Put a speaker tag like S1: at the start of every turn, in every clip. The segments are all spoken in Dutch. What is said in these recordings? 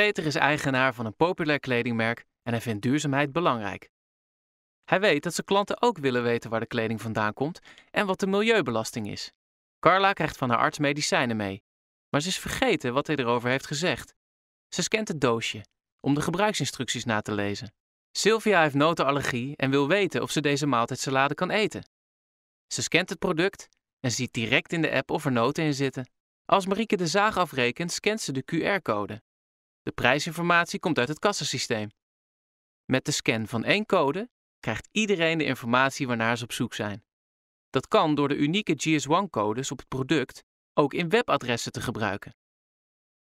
S1: Peter is eigenaar van een populair kledingmerk en hij vindt duurzaamheid belangrijk. Hij weet dat zijn klanten ook willen weten waar de kleding vandaan komt en wat de milieubelasting is. Carla krijgt van haar arts medicijnen mee, maar ze is vergeten wat hij erover heeft gezegd. Ze scant het doosje om de gebruiksinstructies na te lezen. Sylvia heeft notenallergie en wil weten of ze deze maaltijdsalade kan eten. Ze scant het product en ziet direct in de app of er noten in zitten. Als Marieke de zaag afrekent, scant ze de QR-code. De prijsinformatie komt uit het kassasysteem. Met de scan van één code krijgt iedereen de informatie waarnaar ze op zoek zijn. Dat kan door de unieke GS1-codes op het product ook in webadressen te gebruiken.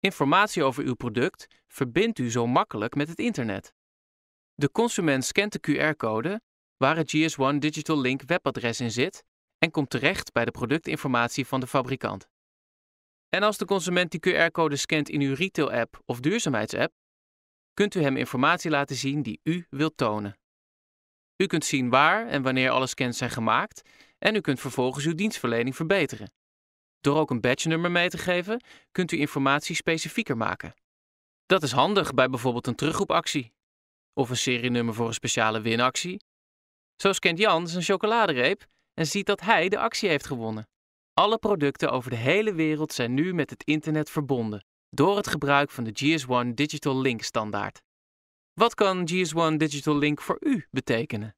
S1: Informatie over uw product verbindt u zo makkelijk met het internet. De consument scant de QR-code waar het GS1 Digital Link webadres in zit en komt terecht bij de productinformatie van de fabrikant. En als de consument die QR-code scant in uw retail-app of duurzaamheids-app, kunt u hem informatie laten zien die u wilt tonen. U kunt zien waar en wanneer alle scans zijn gemaakt en u kunt vervolgens uw dienstverlening verbeteren. Door ook een batchnummer mee te geven, kunt u informatie specifieker maken. Dat is handig bij bijvoorbeeld een terugroepactie of een serienummer voor een speciale winactie. Zo scant Jan zijn chocoladereep en ziet dat hij de actie heeft gewonnen. Alle producten over de hele wereld zijn nu met het internet verbonden door het gebruik van de GS1 Digital Link standaard. Wat kan GS1 Digital Link voor u betekenen?